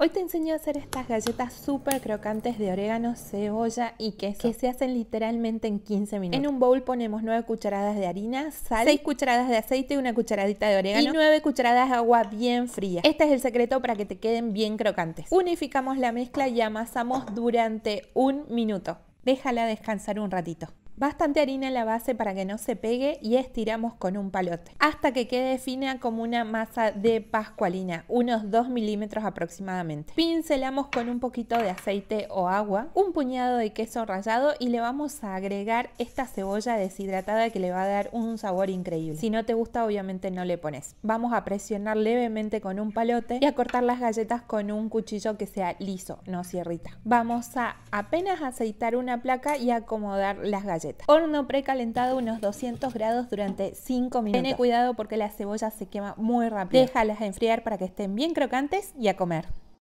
Hoy te enseño a hacer estas galletas súper crocantes de orégano, cebolla y queso que se hacen literalmente en 15 minutos. En un bowl ponemos 9 cucharadas de harina, sal, 6 cucharadas de aceite, y una cucharadita de orégano y 9 cucharadas de agua bien fría. Este es el secreto para que te queden bien crocantes. Unificamos la mezcla y amasamos durante un minuto. Déjala descansar un ratito. Bastante harina en la base para que no se pegue y estiramos con un palote hasta que quede fina como una masa de pascualina, unos 2 milímetros aproximadamente. Pincelamos con un poquito de aceite o agua, un puñado de queso rallado y le vamos a agregar esta cebolla deshidratada que le va a dar un sabor increíble. Si no te gusta obviamente no le pones. Vamos a presionar levemente con un palote y a cortar las galletas con un cuchillo que sea liso, no cierrita. Vamos a apenas aceitar una placa y acomodar las galletas. Horno precalentado unos 200 grados durante 5 minutos. Ten cuidado porque la cebolla se quema muy rápido. Déjalas enfriar para que estén bien crocantes y a comer.